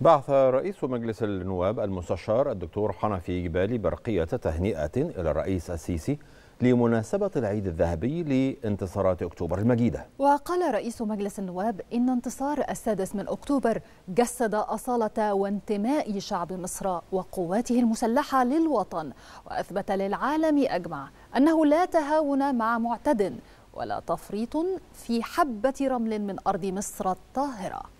بعث رئيس مجلس النواب المستشار الدكتور حنفي جبالي برقية تهنئة إلى الرئيس السيسي لمناسبة العيد الذهبي لانتصارات أكتوبر المجيدة وقال رئيس مجلس النواب إن انتصار السادس من أكتوبر جسد أصالة وانتماء شعب مصر وقواته المسلحة للوطن وأثبت للعالم أجمع أنه لا تهاون مع معتد ولا تفريط في حبة رمل من أرض مصر الطاهرة